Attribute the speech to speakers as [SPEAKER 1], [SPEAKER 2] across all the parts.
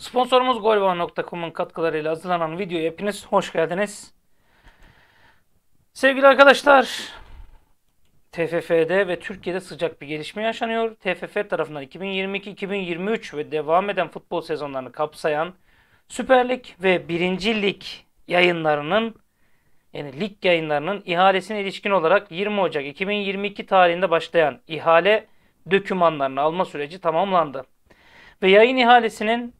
[SPEAKER 1] Sponsorumuz golva.com'un katkılarıyla hazırlanan videoya hepiniz hoş geldiniz. Sevgili arkadaşlar, TFF'de ve Türkiye'de sıcak bir gelişme yaşanıyor. TFF tarafından 2022-2023 ve devam eden futbol sezonlarını kapsayan Süper Lig ve 1. Lig yayınlarının yani lig yayınlarının ihalesine ilişkin olarak 20 Ocak 2022 tarihinde başlayan ihale dökümanlarını alma süreci tamamlandı. Ve yayın ihalesinin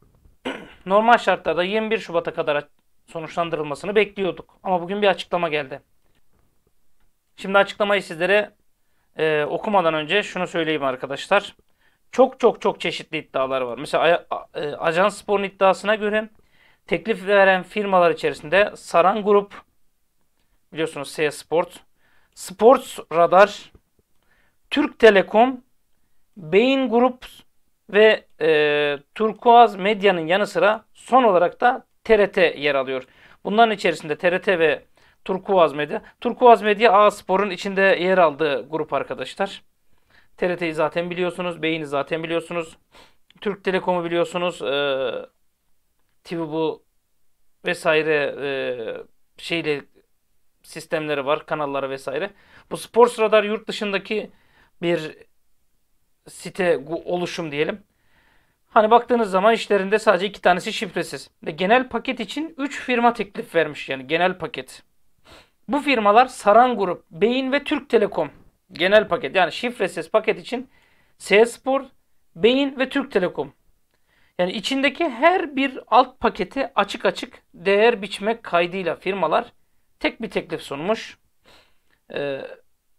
[SPEAKER 1] normal şartlarda 21 Şubat'a kadar sonuçlandırılmasını bekliyorduk. Ama bugün bir açıklama geldi. Şimdi açıklamayı sizlere e, okumadan önce şunu söyleyeyim arkadaşlar. Çok çok çok çeşitli iddialar var. Mesela Ajan e, Ajans Spor'un iddiasına göre teklif veren firmalar içerisinde Saran Grup, biliyorsunuz S Sport, Sports Radar, Türk Telekom, Beyin Grup ve e, turkuaz medyanın yanı sıra son olarak da TRT yer alıyor. Bunların içerisinde TRT ve Turkuaz Medya. Turkuaz Medya A Spor'un içinde yer aldığı grup arkadaşlar. TRT'yi zaten biliyorsunuz. Beyin'i zaten biliyorsunuz. Türk Telekom'u biliyorsunuz. E, TV bu vesaire e, şeyle sistemleri var. Kanalları vesaire. Bu spor Radar yurt dışındaki bir site oluşum diyelim. Hani baktığınız zaman işlerinde sadece iki tanesi şifresiz. Ve genel paket için 3 firma teklif vermiş yani genel paket. Bu firmalar Saran Grup, Beyin ve Türk Telekom. Genel paket yani şifresiz paket için Salespor, Beyin ve Türk Telekom. Yani içindeki her bir alt paketi açık açık değer biçmek kaydıyla firmalar tek bir teklif sunmuş. Ee,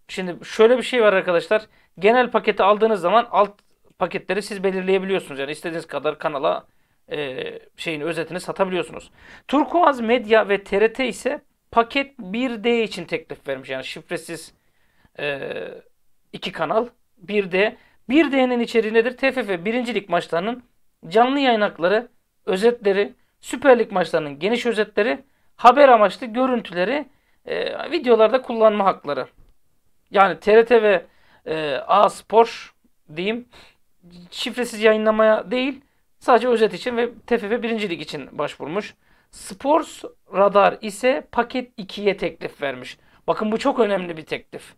[SPEAKER 1] şimdi şöyle bir şey var arkadaşlar. Genel paketi aldığınız zaman alt paketleri siz belirleyebiliyorsunuz. Yani istediğiniz kadar kanala e, şeyin özetini satabiliyorsunuz. Turkuaz Medya ve TRT ise paket 1D için teklif vermiş. Yani şifresiz e, iki kanal 1D. 1D'nin içeriği nedir? TFF birincilik maçlarının canlı yayınakları özetleri, Süper Lig maçlarının geniş özetleri, haber amaçlı görüntüleri, e, videolarda kullanma hakları. Yani TRT ve e, A Spor diyeyim şifresiz yayınlamaya değil sadece özet için ve TFF 1. Lig için başvurmuş. Sports Radar ise paket 2'ye teklif vermiş. Bakın bu çok önemli bir teklif.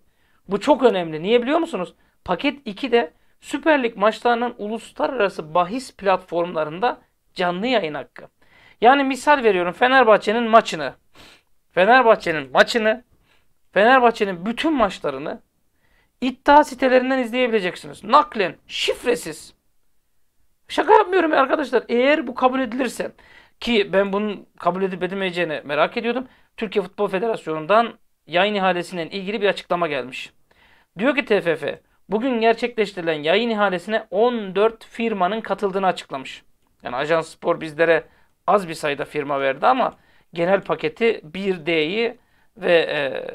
[SPEAKER 1] Bu çok önemli. Niye biliyor musunuz? Paket 2 de Süper Lig maçlarının uluslararası bahis platformlarında canlı yayın hakkı. Yani misal veriyorum Fenerbahçe'nin maçını, Fenerbahçe'nin maçını, Fenerbahçe'nin bütün maçlarını iddia sitelerinden izleyebileceksiniz. Naklen, şifresiz. Şaka yapmıyorum arkadaşlar. Eğer bu kabul edilirse ki ben bunun kabul edip edilmeyeceğini merak ediyordum. Türkiye Futbol Federasyonu'ndan yayın ihalesinden ilgili bir açıklama gelmiş. Diyor ki TFF bugün gerçekleştirilen yayın ihalesine 14 firmanın katıldığını açıklamış. Yani Ajans Spor bizlere az bir sayıda firma verdi ama genel paketi 1D'yi ve e,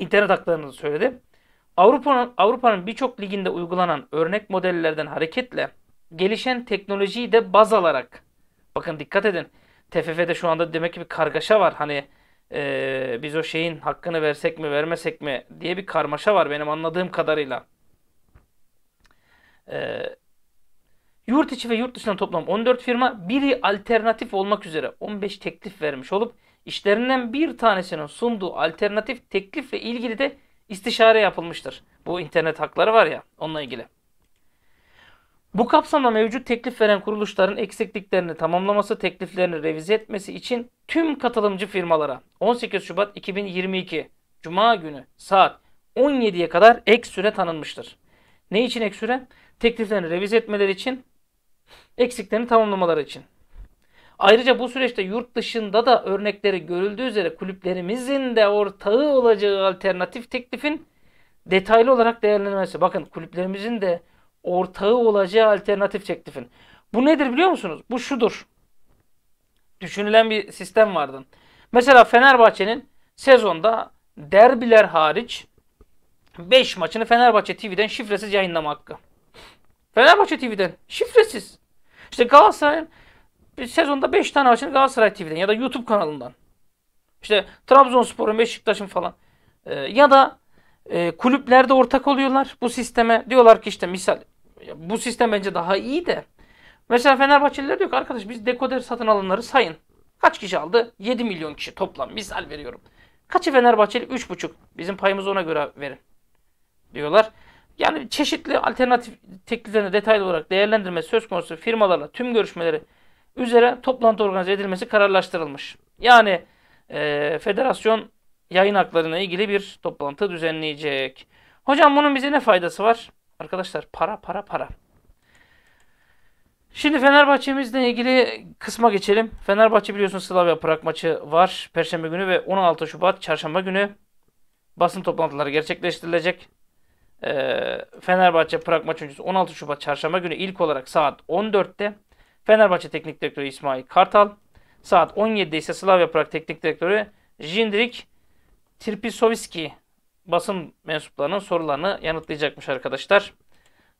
[SPEAKER 1] internet haklarını söyledi. Avrupa'nın Avrupa'nın birçok liginde uygulanan örnek modellerden hareketle gelişen teknolojiyi de baz alarak bakın dikkat edin TFF'de şu anda demek ki bir kargaşa var hani e, biz o şeyin hakkını versek mi vermesek mi diye bir karmaşa var benim anladığım kadarıyla. E, yurt içi ve yurt dışından toplam 14 firma biri alternatif olmak üzere 15 teklif vermiş olup işlerinden bir tanesinin sunduğu alternatif teklifle ilgili de istişare yapılmıştır. Bu internet hakları var ya onunla ilgili. Bu kapsamda mevcut teklif veren kuruluşların eksikliklerini tamamlaması, tekliflerini revize etmesi için tüm katılımcı firmalara 18 Şubat 2022 Cuma günü saat 17'ye kadar ek süre tanınmıştır. Ne için ek süre? Tekliflerini revize etmeleri için, eksiklerini tamamlamaları için. Ayrıca bu süreçte yurt dışında da örnekleri görüldüğü üzere kulüplerimizin de ortağı olacağı alternatif teklifin detaylı olarak değerlenmesi. Bakın kulüplerimizin de ortağı olacağı alternatif teklifin. Bu nedir biliyor musunuz? Bu şudur. Düşünülen bir sistem vardı. Mesela Fenerbahçe'nin sezonda derbiler hariç 5 maçını Fenerbahçe TV'den şifresiz yayınlama hakkı. Fenerbahçe TV'den şifresiz. İşte Galatasaray'ın bir sezonda 5 tane maçını Galatasaray TV'den ya da YouTube kanalından. İşte Trabzonspor'un, Beşiktaş'ın falan. E, ya da e, kulüplerde ortak oluyorlar bu sisteme. Diyorlar ki işte misal bu sistem bence daha iyi de. Mesela Fenerbahçeliler diyor ki arkadaş biz dekoder satın alanları sayın. Kaç kişi aldı? 7 milyon kişi toplam. Misal veriyorum. Kaçı Fenerbahçeli? 3,5. Bizim payımızı ona göre verin. Diyorlar. Yani çeşitli alternatif tekliflerini detaylı olarak değerlendirme söz konusu firmalarla tüm görüşmeleri üzere toplantı organize edilmesi kararlaştırılmış. Yani e, federasyon yayın haklarına ilgili bir toplantı düzenleyecek. Hocam bunun bize ne faydası var? Arkadaşlar para para para. Şimdi Fenerbahçe'mizle ilgili kısma geçelim. Fenerbahçe biliyorsunuz Slavia Prag maçı var. Perşembe günü ve 16 Şubat çarşamba günü basın toplantıları gerçekleştirilecek. Ee, Fenerbahçe Prag maçı öncesi 16 Şubat çarşamba günü ilk olarak saat 14'te Fenerbahçe Teknik Direktörü İsmail Kartal. Saat 17'de ise Slavia Prag Teknik Direktörü Jindrik Tirpisovski basın mensuplarının sorularını yanıtlayacakmış arkadaşlar.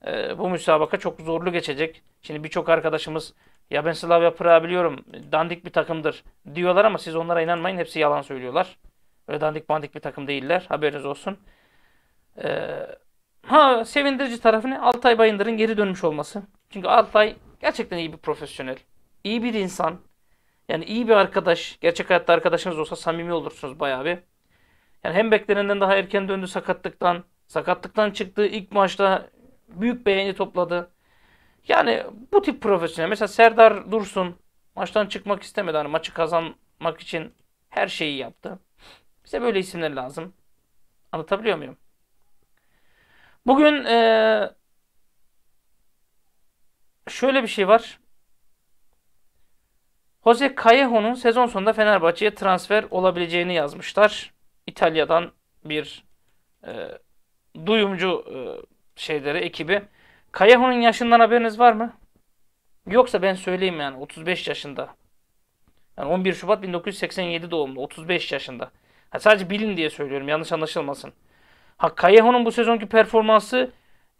[SPEAKER 1] Ee, bu müsabaka çok zorlu geçecek. Şimdi birçok arkadaşımız ya ben Slavia Prag'ı biliyorum dandik bir takımdır diyorlar ama siz onlara inanmayın hepsi yalan söylüyorlar. Öyle dandik bandik bir takım değiller haberiniz olsun. Ee, ha sevindirici tarafı ne? Altay Bayındır'ın geri dönmüş olması. Çünkü Altay Gerçekten iyi bir profesyonel, iyi bir insan, yani iyi bir arkadaş. Gerçek hayatta arkadaşınız olsa samimi olursunuz bayağı bir. Yani hem beklenenden daha erken döndü sakatlıktan. Sakatlıktan çıktı. ilk maçta büyük beğeni topladı. Yani bu tip profesyonel. Mesela Serdar Dursun maçtan çıkmak istemedi. Hani maçı kazanmak için her şeyi yaptı. Bize böyle isimler lazım. Anlatabiliyor muyum? Bugün ee, şöyle bir şey var. Jose Callejo'nun sezon sonunda Fenerbahçe'ye transfer olabileceğini yazmışlar. İtalya'dan bir e, duyumcu e, şeyleri, ekibi. Callejo'nun yaşından haberiniz var mı? Yoksa ben söyleyeyim yani 35 yaşında. Yani 11 Şubat 1987 doğumlu 35 yaşında. Ha, sadece bilin diye söylüyorum yanlış anlaşılmasın. Ha Callejo'nun bu sezonki performansı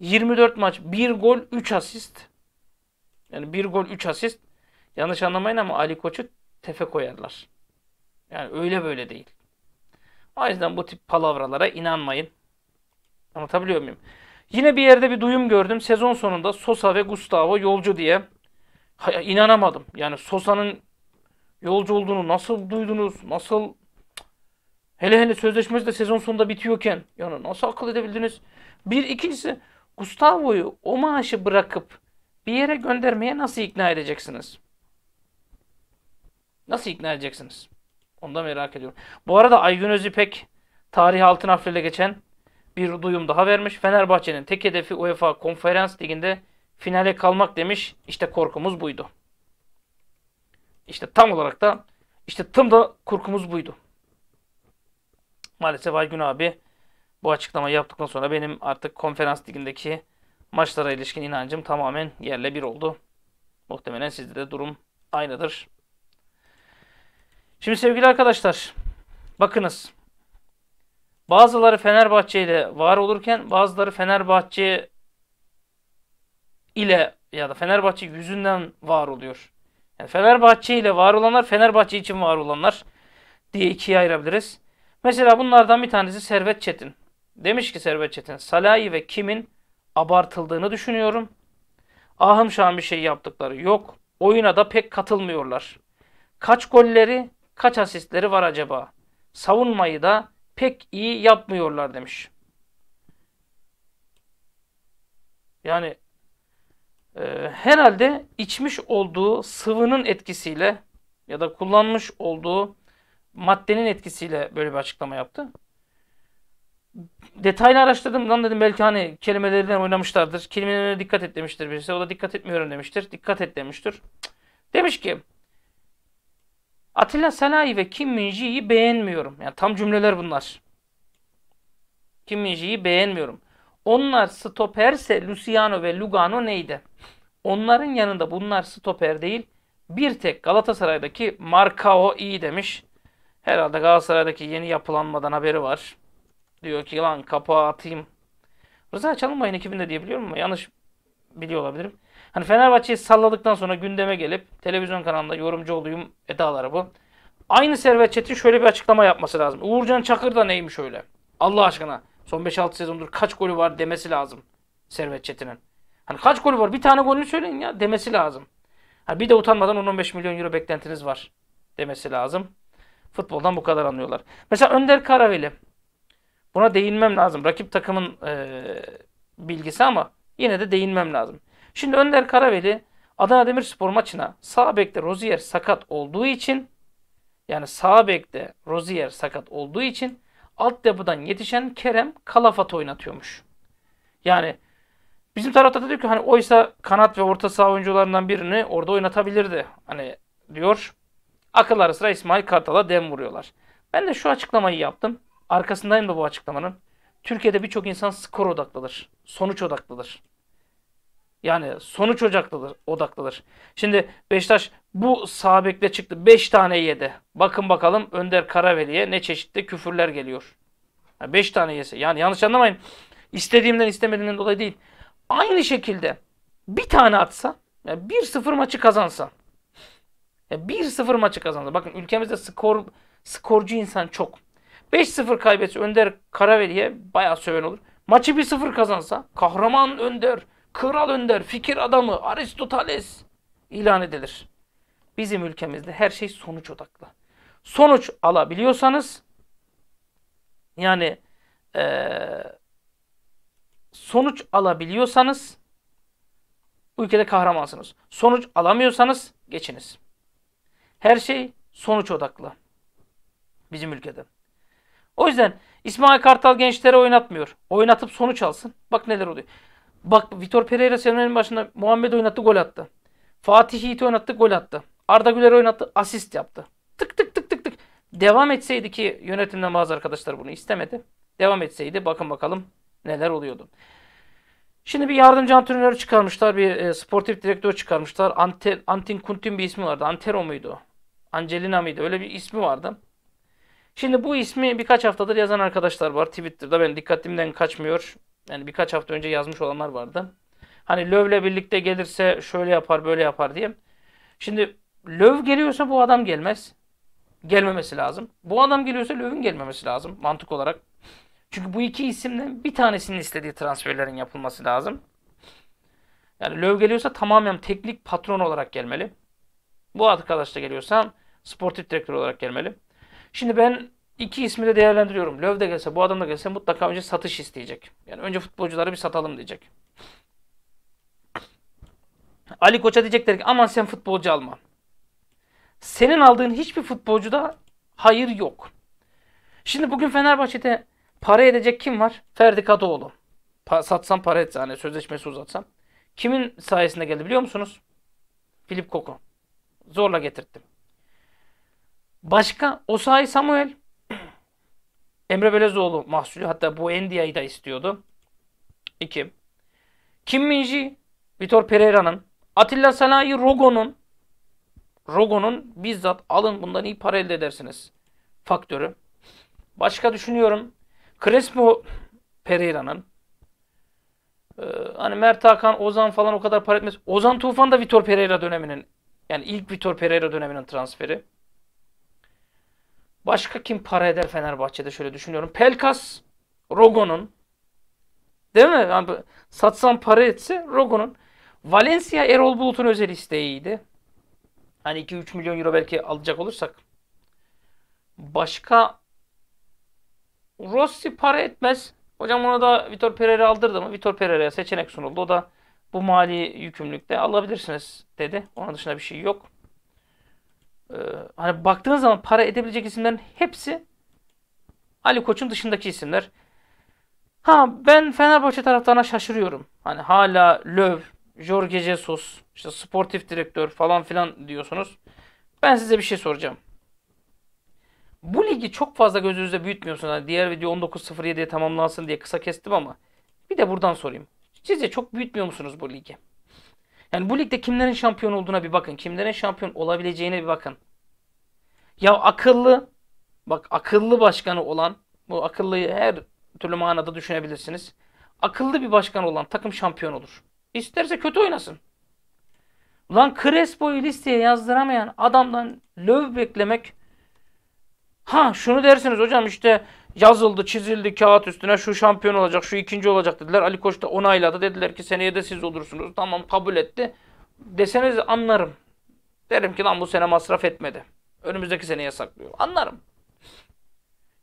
[SPEAKER 1] 24 maç 1 gol 3 asist. Yani bir gol üç asist. Yanlış anlamayın ama Ali Koç'u tefe koyarlar. Yani öyle böyle değil. O yüzden bu tip palavralara inanmayın. Anlatabiliyor muyum? Yine bir yerde bir duyum gördüm. Sezon sonunda Sosa ve Gustavo yolcu diye. Ha, inanamadım. Yani Sosa'nın yolcu olduğunu nasıl duydunuz? Nasıl hele hele sözleşmesi de sezon sonunda bitiyorken yani nasıl akıl edebildiniz? Bir ikincisi Gustavo'yu o maaşı bırakıp bir yere göndermeye nasıl ikna edeceksiniz? Nasıl ikna edeceksiniz? Onu da merak ediyorum. Bu arada Aygün Özüpek tarih altın harflerle geçen bir duyum daha vermiş. Fenerbahçe'nin tek hedefi UEFA Konferans Ligi'nde finale kalmak demiş. İşte korkumuz buydu. İşte tam olarak da işte tam da korkumuz buydu. Maalesef Aygün abi bu açıklamayı yaptıktan sonra benim artık konferans ligindeki Maçlara ilişkin inancım tamamen yerle bir oldu. Muhtemelen sizde de durum aynıdır. Şimdi sevgili arkadaşlar, bakınız. Bazıları Fenerbahçe ile var olurken bazıları Fenerbahçe ile ya da Fenerbahçe yüzünden var oluyor. Yani Fenerbahçe ile var olanlar Fenerbahçe için var olanlar diye ikiye ayırabiliriz. Mesela bunlardan bir tanesi Servet Çetin. Demiş ki Servet Çetin, Salahi ve Kim'in abartıldığını düşünüyorum. Ahım şahım bir şey yaptıkları yok. Oyuna da pek katılmıyorlar. Kaç golleri, kaç asistleri var acaba? Savunmayı da pek iyi yapmıyorlar demiş. Yani e, herhalde içmiş olduğu sıvının etkisiyle ya da kullanmış olduğu maddenin etkisiyle böyle bir açıklama yaptı detaylı araştırdım lan dedim belki hani kelimelerinden oynamışlardır. Kelimelerine dikkat et demiştir birisi. O da dikkat etmiyorum demiştir. Dikkat et demiştir. Demiş ki Atilla Sanayi ve Kim Minji'yi beğenmiyorum. Yani tam cümleler bunlar. Kim Minji'yi beğenmiyorum. Onlar stoperse Luciano ve Lugano neydi? Onların yanında bunlar stoper değil. Bir tek Galatasaray'daki Marcao iyi demiş. Herhalde Galatasaray'daki yeni yapılanmadan haberi var diyor ki lan kapağı atayım. Rıza Çalınbay'ın ekibinde diye biliyorum ama yanlış biliyor olabilirim. Hani Fenerbahçe'yi salladıktan sonra gündeme gelip televizyon kanalında yorumcu olayım edaları bu. Aynı Servet Çetin şöyle bir açıklama yapması lazım. Uğurcan Çakır da neymiş öyle? Allah aşkına son 5-6 sezondur kaç golü var demesi lazım Servet Çetin'in. Hani kaç golü var bir tane golünü söyleyin ya demesi lazım. Hani bir de utanmadan 10-15 milyon euro beklentiniz var demesi lazım. Futboldan bu kadar anlıyorlar. Mesela Önder Karaveli Buna değinmem lazım. Rakip takımın e, bilgisi ama yine de değinmem lazım. Şimdi Önder Karaveli Adana Demirspor maçına sağ bekte Rozier sakat olduğu için yani sağ bekte Rozier sakat olduğu için alt yapıdan yetişen Kerem Kalafat oynatıyormuş. Yani bizim tarafta da diyor ki hani oysa kanat ve orta saha oyuncularından birini orada oynatabilirdi. Hani diyor akıl sıra İsmail Kartal'a dem vuruyorlar. Ben de şu açıklamayı yaptım. Arkasındayım da bu açıklamanın. Türkiye'de birçok insan skor odaklıdır. Sonuç odaklıdır. Yani sonuç odaklıdır. odaklıdır. Şimdi Beşiktaş bu sağ çıktı. 5 tane yedi. Bakın bakalım Önder Karaveli'ye ne çeşitli küfürler geliyor. 5 yani beş tane yese. Yani yanlış anlamayın. İstediğimden istemediğimden dolayı değil. Aynı şekilde bir tane atsa yani 1-0 maçı kazansa yani 1-0 maçı kazansa. Bakın ülkemizde skor skorcu insan çok. 5-0 kaybetse Önder Karaveli'ye bayağı söven olur. Maçı 1-0 kazansa kahraman Önder, kral Önder, fikir adamı, Aristoteles ilan edilir. Bizim ülkemizde her şey sonuç odaklı. Sonuç alabiliyorsanız yani ee, sonuç alabiliyorsanız ülkede kahramansınız. Sonuç alamıyorsanız geçiniz. Her şey sonuç odaklı bizim ülkede. O yüzden İsmail Kartal gençlere oynatmıyor. Oynatıp sonuç alsın. Bak neler oluyor. Bak Vitor Pereira sezonun başında Muhammed oynattı gol attı. Fatih Yiğit oynattı gol attı. Arda Güler oynattı asist yaptı. Tık tık tık tık tık. Devam etseydi ki yönetimden bazı arkadaşlar bunu istemedi. Devam etseydi bakın bakalım neler oluyordu. Şimdi bir yardımcı antrenör çıkarmışlar. Bir e, sportif direktör çıkarmışlar. Ante, Antin Kuntin bir ismi vardı. Antero muydu? Angelina mıydı? Öyle bir ismi vardı. Şimdi bu ismi birkaç haftadır yazan arkadaşlar var. Twitter'da ben dikkatimden kaçmıyor. Yani birkaç hafta önce yazmış olanlar vardı. Hani Löv'le birlikte gelirse şöyle yapar böyle yapar diye. Şimdi Löv geliyorsa bu adam gelmez. Gelmemesi lazım. Bu adam geliyorsa Löv'ün gelmemesi lazım mantık olarak. Çünkü bu iki isimden bir tanesinin istediği transferlerin yapılması lazım. Yani Löv geliyorsa tamamen teknik patron olarak gelmeli. Bu arkadaş da geliyorsa sportif direktör olarak gelmeli. Şimdi ben iki ismi de değerlendiriyorum. Löw de gelse, bu adam da gelse mutlaka önce satış isteyecek. Yani önce futbolcuları bir satalım diyecek. Ali Koç'a diyecekler ki aman sen futbolcu alma. Senin aldığın hiçbir futbolcuda hayır yok. Şimdi bugün Fenerbahçe'de para edecek kim var? Ferdi Kadıoğlu. Pa satsam para etse hani sözleşmesi uzatsam. Kimin sayesinde geldi biliyor musunuz? Filip Koko. Zorla getirttim. Başka Osay Samuel Emre Belezoğlu mahsulü hatta bu Endia'yı da istiyordu. 2. Kim Minji Vitor Pereira'nın Atilla Salahi Rogo'nun Rogo'nun bizzat alın bundan iyi para elde edersiniz faktörü. Başka düşünüyorum. Crespo Pereira'nın ee, hani Mert Hakan, Ozan falan o kadar para etmez. Ozan Tufan da Vitor Pereira döneminin yani ilk Vitor Pereira döneminin transferi. Başka kim para eder Fenerbahçe'de şöyle düşünüyorum. Pelkas, Rogo'nun. Değil mi? Yani satsan para etse Rogo'nun. Valencia Erol Bulut'un özel isteğiydi. Hani 2-3 milyon euro belki alacak olursak. Başka Rossi para etmez. Hocam ona da Vitor Pereira aldırdı mı? Vitor Pereira'ya seçenek sunuldu. O da bu mali yükümlülükte alabilirsiniz dedi. Onun dışında bir şey yok e, hani baktığınız zaman para edebilecek isimlerin hepsi Ali Koç'un dışındaki isimler. Ha ben Fenerbahçe taraftarına şaşırıyorum. Hani hala Löv, Jorge Jesus, işte sportif direktör falan filan diyorsunuz. Ben size bir şey soracağım. Bu ligi çok fazla gözünüzde büyütmüyorsunuz. Hani diğer video 19.07'ye tamamlansın diye kısa kestim ama bir de buradan sorayım. Siz de çok büyütmüyor musunuz bu ligi? Yani bu ligde kimlerin şampiyon olduğuna bir bakın. Kimlerin şampiyon olabileceğine bir bakın. Ya akıllı bak akıllı başkanı olan bu akıllıyı her türlü manada düşünebilirsiniz. Akıllı bir başkan olan takım şampiyon olur. İsterse kötü oynasın. Lan Crespo'yu listeye yazdıramayan adamdan löv beklemek ha şunu dersiniz hocam işte yazıldı, çizildi kağıt üstüne şu şampiyon olacak, şu ikinci olacak dediler. Ali Koç da onayladı. Dediler ki seneye de siz olursunuz. Tamam kabul etti. Deseniz anlarım. Derim ki lan bu sene masraf etmedi. Önümüzdeki sene saklıyor. Anlarım.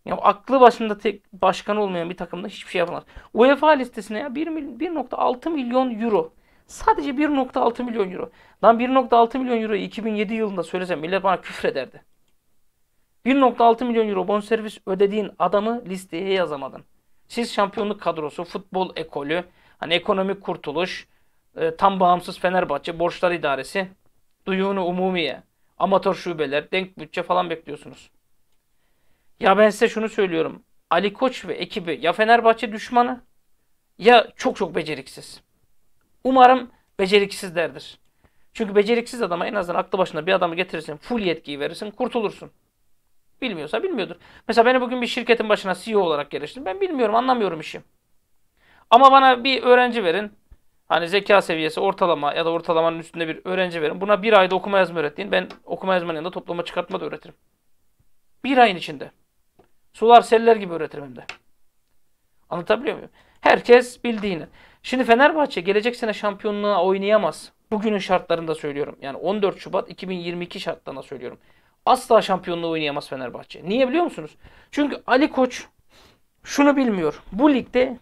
[SPEAKER 1] Ya aklı başında tek başkan olmayan bir takımda hiçbir şey yapamaz. UEFA listesine ya 1.6 milyon euro. Sadece 1.6 milyon euro. Lan 1.6 milyon euro 2007 yılında söylesem millet bana küfrederdi. 1.6 milyon euro bonservis ödediğin adamı listeye yazamadın. Siz şampiyonluk kadrosu, futbol ekolü, hani ekonomik kurtuluş, e, tam bağımsız Fenerbahçe, borçlar idaresi, duyunu umumiye, amatör şubeler, denk bütçe falan bekliyorsunuz. Ya ben size şunu söylüyorum. Ali Koç ve ekibi ya Fenerbahçe düşmanı ya çok çok beceriksiz. Umarım beceriksizlerdir. Çünkü beceriksiz adama en azından aklı başında bir adamı getirirsin, full yetkiyi verirsin, kurtulursun. Bilmiyorsa bilmiyordur. Mesela beni bugün bir şirketin başına CEO olarak geliştim. Ben bilmiyorum, anlamıyorum işi. Ama bana bir öğrenci verin. Hani zeka seviyesi ortalama ya da ortalamanın üstünde bir öğrenci verin. Buna bir ayda okuma yazma öğrettiğin ben okuma yazmanın yanında toplama çıkartma da öğretirim. Bir ayın içinde. Sular seller gibi öğretirim hem de. Anlatabiliyor muyum? Herkes bildiğini. Şimdi Fenerbahçe gelecek sene şampiyonluğa oynayamaz. Bugünün şartlarında söylüyorum. Yani 14 Şubat 2022 şartlarında söylüyorum asla şampiyonluğu oynayamaz Fenerbahçe. Niye biliyor musunuz? Çünkü Ali Koç şunu bilmiyor. Bu ligde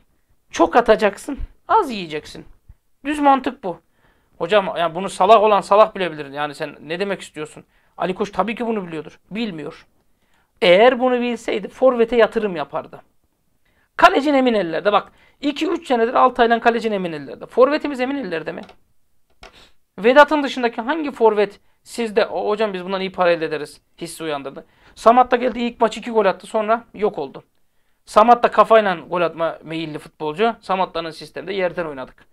[SPEAKER 1] çok atacaksın, az yiyeceksin. Düz mantık bu. Hocam yani bunu salak olan salak bilebilir. Yani sen ne demek istiyorsun? Ali Koç tabii ki bunu biliyordur. Bilmiyor. Eğer bunu bilseydi forvete yatırım yapardı. Kalecin emin ellerde. Bak 2-3 senedir Altay'la kalecin emin ellerde. Forvetimiz emin ellerde mi? Vedat'ın dışındaki hangi forvet sizde o, hocam biz bundan iyi para elde ederiz hissi uyandırdı. Samat da geldi ilk maç 2 gol attı sonra yok oldu. Samat da kafayla gol atma meyilli futbolcu. Samatta'nın sistemde yerden oynadık.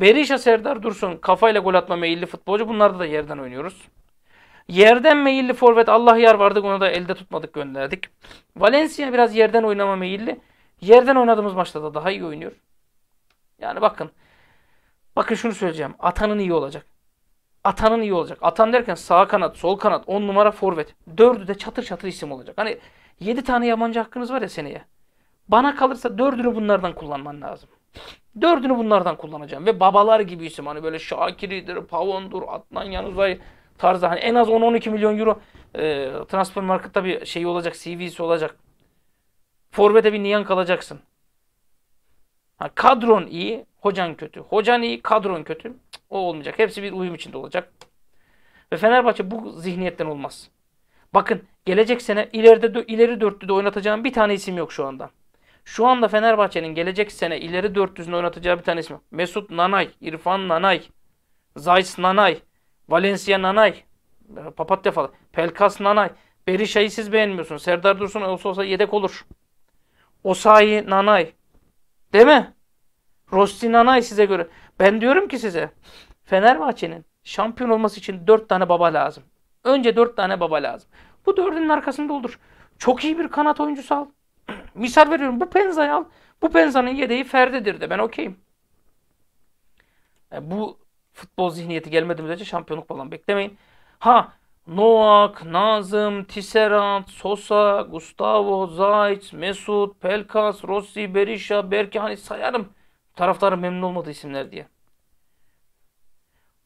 [SPEAKER 1] Berisha Serdar Dursun kafayla gol atma meyilli futbolcu. Bunlarda da yerden oynuyoruz. Yerden meyilli forvet Allah yar vardık onu da elde tutmadık gönderdik. Valencia biraz yerden oynama meyilli. Yerden oynadığımız maçta da daha iyi oynuyor. Yani bakın. Bakın şunu söyleyeceğim. Atanın iyi olacak. Atanın iyi olacak. Atan derken sağ kanat, sol kanat, on numara forvet. Dördü de çatır çatır isim olacak. Hani yedi tane yabancı hakkınız var ya seneye. Bana kalırsa dördünü bunlardan kullanman lazım. Dördünü bunlardan kullanacağım. Ve babalar gibi isim. Hani böyle Şakiri'dir, Pavon'dur, Adnan Yanuzay tarzda. Hani en az 10-12 milyon euro e, transfer markette bir şey olacak, CV'si olacak. Forvet'e bir niyan kalacaksın. Ha, kadron iyi. Hocan kötü. Hocan iyi, kadron kötü. o olmayacak. Hepsi bir uyum içinde olacak. Ve Fenerbahçe bu zihniyetten olmaz. Bakın gelecek sene ileride ileri dörtlüde oynatacağım bir tane isim yok şu anda. Şu anda Fenerbahçe'nin gelecek sene ileri dörtlüsünde oynatacağı bir tane isim Mesut Nanay, İrfan Nanay, Zayis Nanay, Valencia Nanay, Papatya falan, Pelkas Nanay. Berisha'yı siz beğenmiyorsunuz. Serdar Dursun olsa olsa yedek olur. Osayi Nanay. Değil mi? Rossinanay size göre. Ben diyorum ki size Fenerbahçe'nin şampiyon olması için dört tane baba lazım. Önce dört tane baba lazım. Bu dördünün arkasında olur. Çok iyi bir kanat oyuncusu al. Misal veriyorum bu Penza'yı al. Bu Penza'nın yedeği Ferdi'dir de ben okeyim. Yani e, bu futbol zihniyeti gelmedi müddetçe şampiyonluk falan beklemeyin. Ha Noak, Nazım, Tisserand, Sosa, Gustavo, Zayt, Mesut, Pelkas, Rossi, Berisha, Berke hani sayarım. Taraftarın memnun olmadığı isimler diye.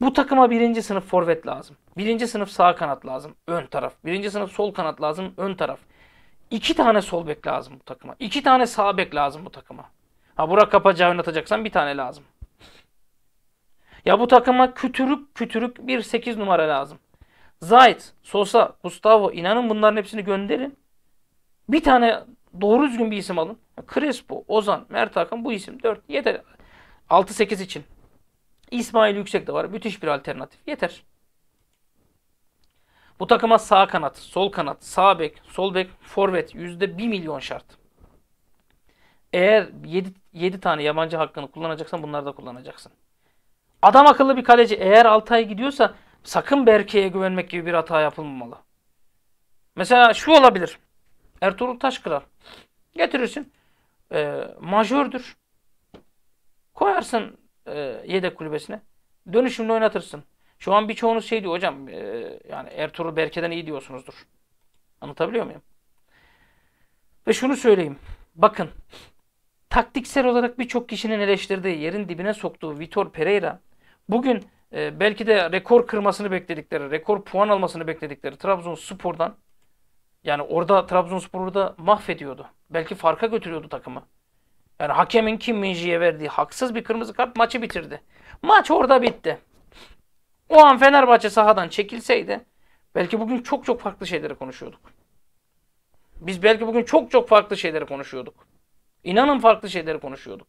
[SPEAKER 1] Bu takıma birinci sınıf forvet lazım. Birinci sınıf sağ kanat lazım. Ön taraf. Birinci sınıf sol kanat lazım. Ön taraf. İki tane sol bek lazım bu takıma. İki tane sağ bek lazım bu takıma. Ha Burak Kapacağı oynatacaksan bir tane lazım. Ya bu takıma kütürük kütürük bir sekiz numara lazım. Zayt, Sosa, Gustavo inanın bunların hepsini gönderin. Bir tane doğru düzgün bir isim alın. Crespo, Ozan, Mert Hakan bu isim 4 yeter. 6-8 için. İsmail Yüksek de var. Müthiş bir alternatif. Yeter. Bu takıma sağ kanat, sol kanat, sağ bek, sol bek, forvet %1 milyon şart. Eğer 7, 7 tane yabancı hakkını kullanacaksan bunları da kullanacaksın. Adam akıllı bir kaleci eğer Altay gidiyorsa sakın Berke'ye güvenmek gibi bir hata yapılmamalı. Mesela şu olabilir. Ertuğrul Taşkırar. Getirirsin. E, majördür. Koyarsın e, yedek kulübesine. Dönüşümlü oynatırsın. Şu an birçoğunuz şey diyor hocam e, yani Ertuğrul Berke'den iyi diyorsunuzdur. Anlatabiliyor muyum? Ve şunu söyleyeyim. Bakın taktiksel olarak birçok kişinin eleştirdiği, yerin dibine soktuğu Vitor Pereira bugün e, belki de rekor kırmasını bekledikleri, rekor puan almasını bekledikleri Trabzonspor'dan yani orada Trabzonspor'u da mahvediyordu. Belki farka götürüyordu takımı. Yani hakemin Kim Minji'ye verdiği haksız bir kırmızı kart maçı bitirdi. Maç orada bitti. O an Fenerbahçe sahadan çekilseydi belki bugün çok çok farklı şeyleri konuşuyorduk. Biz belki bugün çok çok farklı şeyleri konuşuyorduk. İnanın farklı şeyleri konuşuyorduk.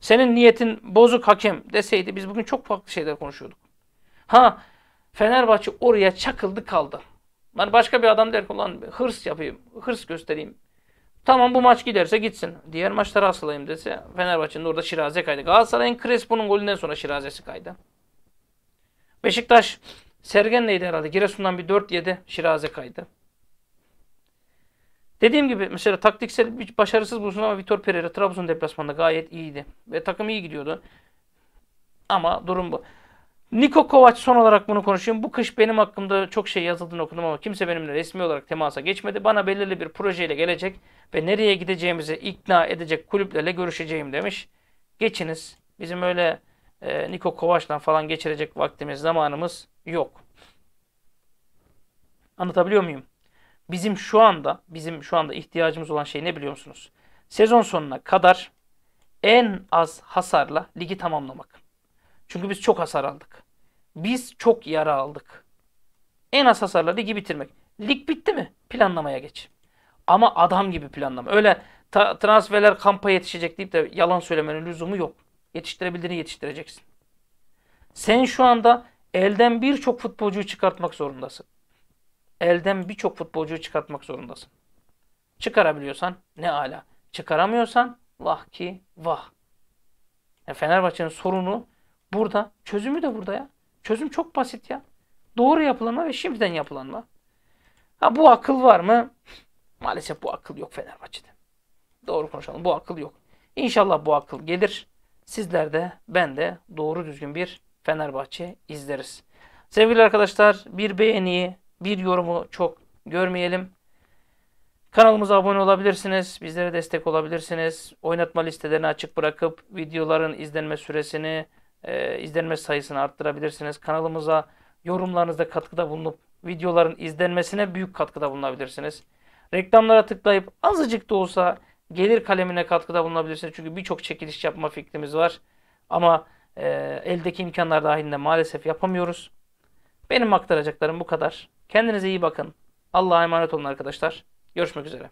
[SPEAKER 1] Senin niyetin bozuk hakem deseydi biz bugün çok farklı şeyler konuşuyorduk. Ha Fenerbahçe oraya çakıldı kaldı. Ben başka bir adam der ki ulan hırs yapayım, hırs göstereyim. Tamam bu maç giderse gitsin. Diğer maçlara asılayım dese Fenerbahçe'nin orada Şiraze kaydı. Galatasaray'ın Crespo'nun golünden sonra Şiraze'si kaydı. Beşiktaş Sergen neydi herhalde? Giresun'dan bir 4 yedi. Şiraze kaydı. Dediğim gibi mesela taktiksel bir başarısız bulsun ama Vitor Pereira Trabzon deplasmanında gayet iyiydi. Ve takım iyi gidiyordu. Ama durum bu. Niko Kovac son olarak bunu konuşayım. Bu kış benim hakkımda çok şey yazıldığını okudum ama kimse benimle resmi olarak temasa geçmedi. Bana belirli bir projeyle gelecek ve nereye gideceğimizi ikna edecek kulüplerle görüşeceğim demiş. Geçiniz. Bizim öyle e, Niko Kovac'la falan geçirecek vaktimiz, zamanımız yok. Anlatabiliyor muyum? Bizim şu anda, bizim şu anda ihtiyacımız olan şey ne biliyor musunuz? Sezon sonuna kadar en az hasarla ligi tamamlamak. Çünkü biz çok hasar aldık. Biz çok yara aldık. En az hasarla ligi bitirmek. Lig bitti mi? Planlamaya geç. Ama adam gibi planlama. Öyle transferler kampa yetişecek deyip de yalan söylemenin lüzumu yok. Yetiştirebildiğini yetiştireceksin. Sen şu anda elden birçok futbolcuyu çıkartmak zorundasın. Elden birçok futbolcuyu çıkartmak zorundasın. Çıkarabiliyorsan ne ala. Çıkaramıyorsan vah ki vah. E, Fenerbahçe'nin sorunu Burada. Çözümü de burada ya. Çözüm çok basit ya. Doğru yapılanma ve şimdiden yapılanma. Ha bu akıl var mı? Maalesef bu akıl yok Fenerbahçe'de. Doğru konuşalım. Bu akıl yok. İnşallah bu akıl gelir. Sizler de ben de doğru düzgün bir Fenerbahçe izleriz. Sevgili arkadaşlar bir beğeniyi, bir yorumu çok görmeyelim. Kanalımıza abone olabilirsiniz. Bizlere destek olabilirsiniz. Oynatma listelerini açık bırakıp videoların izlenme süresini e, izlenme sayısını arttırabilirsiniz. Kanalımıza yorumlarınızda katkıda bulunup videoların izlenmesine büyük katkıda bulunabilirsiniz. Reklamlara tıklayıp azıcık da olsa gelir kalemine katkıda bulunabilirsiniz. Çünkü birçok çekiliş yapma fikrimiz var. Ama e, eldeki imkanlar dahilinde maalesef yapamıyoruz. Benim aktaracaklarım bu kadar. Kendinize iyi bakın. Allah'a emanet olun arkadaşlar. Görüşmek üzere.